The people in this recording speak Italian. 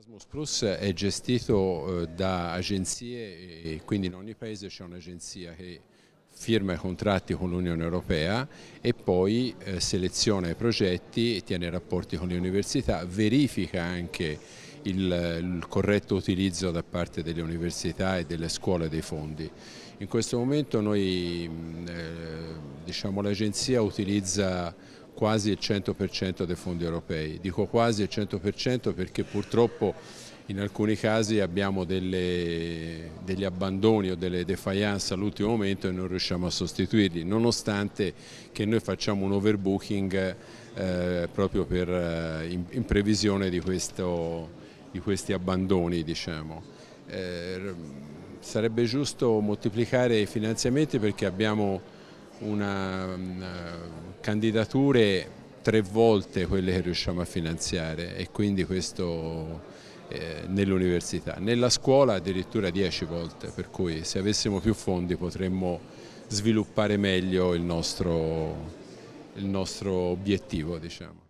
Erasmus Plus è gestito eh, da agenzie e quindi in ogni paese c'è un'agenzia che firma i contratti con l'Unione Europea e poi eh, seleziona i progetti, tiene rapporti con le università, verifica anche il, il, corretto utilizzo da parte delle università e delle scuole dei fondi. In questo momento noi, mm, eh, diciamo, l'agenzia utilizza quasi il 100% dei fondi europei. Dico quasi il 100% perché purtroppo in alcuni casi abbiamo delle, degli abbandoni o delle defiance all'ultimo momento e non riusciamo a sostituirli, nonostante che noi facciamo un overbooking eh, proprio per, eh, in, in, previsione di, questo, di questi abbandoni. Diciamo. Eh, sarebbe giusto moltiplicare i finanziamenti perché abbiamo una, una candidature tre volte quelle che riusciamo a finanziare e quindi questo eh, nell'università, nella scuola addirittura 10 volte, per cui se avessimo più fondi potremmo sviluppare meglio il nostro, il nostro obiettivo. Diciamo.